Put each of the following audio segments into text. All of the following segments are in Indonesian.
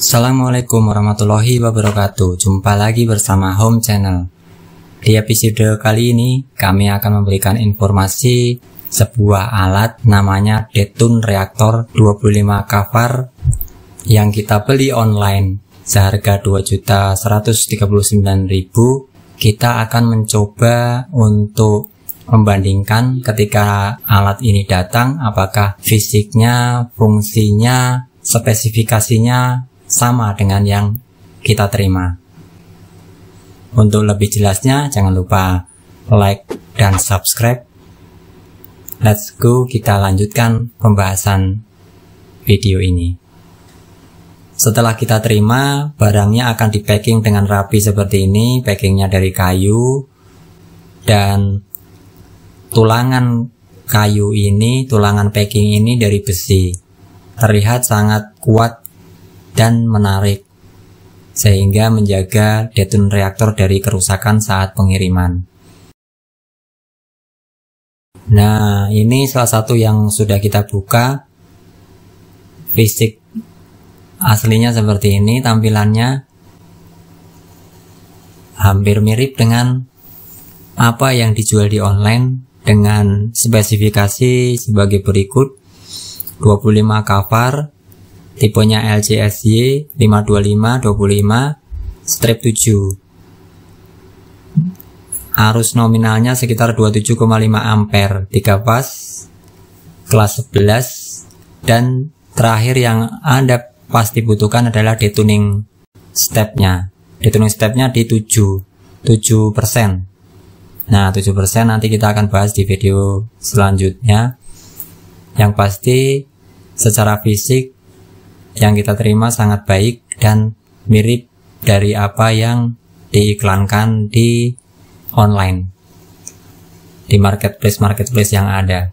Assalamualaikum warahmatullahi wabarakatuh. Jumpa lagi bersama Home Channel. Di episode kali ini, kami akan memberikan informasi sebuah alat namanya Detun Reaktor 25 Kvar yang kita beli online seharga 2.139.000. Kita akan mencoba untuk membandingkan ketika alat ini datang apakah fisiknya, fungsinya, spesifikasinya sama dengan yang kita terima. Untuk lebih jelasnya, jangan lupa like dan subscribe. Let's go, kita lanjutkan pembahasan video ini. Setelah kita terima, barangnya akan di packing dengan rapi seperti ini. Packingnya dari kayu dan tulangan kayu ini, tulangan packing ini dari besi. Terlihat sangat kuat dan menarik sehingga menjaga detun reaktor dari kerusakan saat pengiriman. Nah, ini salah satu yang sudah kita buka. Fisik aslinya seperti ini tampilannya. Hampir mirip dengan apa yang dijual di online dengan spesifikasi sebagai berikut. 25 cover, tipenya 525 52525 strip 7 arus nominalnya sekitar 27,5 ampere 3 pas kelas 11 dan terakhir yang Anda pasti butuhkan adalah detuning stepnya detuning stepnya di 7 7 Nah, 7% nanti kita akan bahas di video selanjutnya. Yang pasti secara fisik yang kita terima sangat baik dan mirip dari apa yang diiklankan di online di marketplace marketplace yang ada.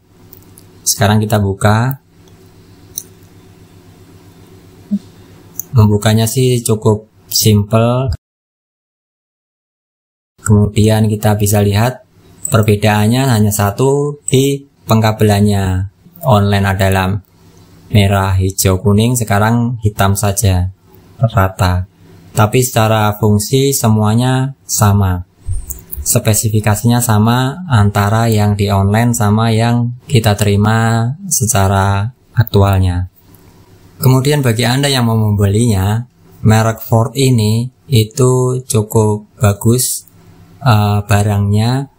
Sekarang kita buka. Membukanya sih cukup simple. Kemudian kita bisa lihat perbedaannya hanya satu di pengkabelannya. Online adalah merah, hijau, kuning, sekarang hitam saja, rata. Tapi secara fungsi semuanya sama. Spesifikasinya sama antara yang di online sama yang kita terima secara aktualnya. Kemudian bagi Anda yang mau membelinya, merek Ford ini itu cukup bagus uh, barangnya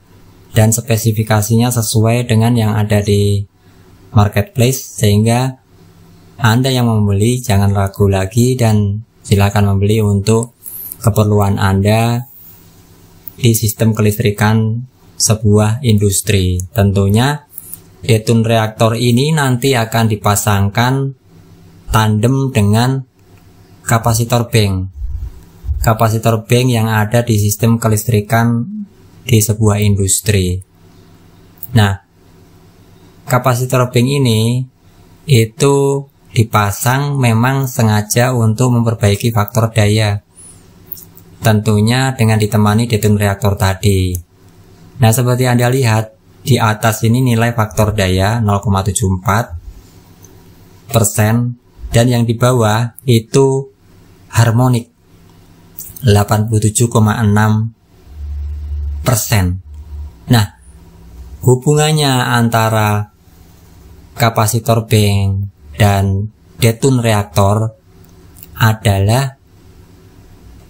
dan spesifikasinya sesuai dengan yang ada di marketplace sehingga anda yang membeli jangan ragu lagi dan silakan membeli untuk keperluan Anda di sistem kelistrikan sebuah industri. Tentunya Detun reaktor ini nanti akan dipasangkan tandem dengan kapasitor bank. Kapasitor bank yang ada di sistem kelistrikan di sebuah industri. Nah, kapasitor bank ini itu dipasang memang sengaja untuk memperbaiki faktor daya. Tentunya dengan ditemani detun reaktor tadi. Nah, seperti Anda lihat, di atas ini nilai faktor daya 0,74 persen dan yang di bawah itu harmonik 87,6 persen. Nah, hubungannya antara kapasitor bank dan detun reaktor adalah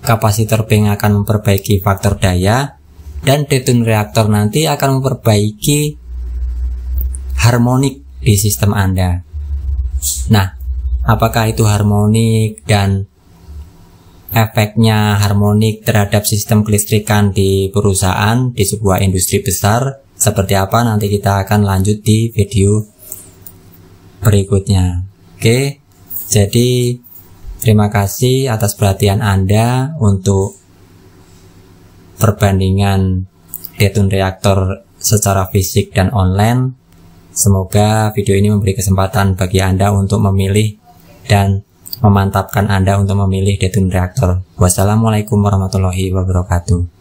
kapasitor bank akan memperbaiki faktor daya dan detun reaktor nanti akan memperbaiki harmonik di sistem Anda. Nah, apakah itu harmonik dan efeknya harmonik terhadap sistem kelistrikan di perusahaan di sebuah industri besar seperti apa nanti kita akan lanjut di video berikutnya. Oke, jadi terima kasih atas perhatian Anda untuk perbandingan detun reaktor secara fisik dan online. Semoga video ini memberi kesempatan bagi Anda untuk memilih dan memantapkan Anda untuk memilih detun reaktor. Wassalamualaikum warahmatullahi wabarakatuh.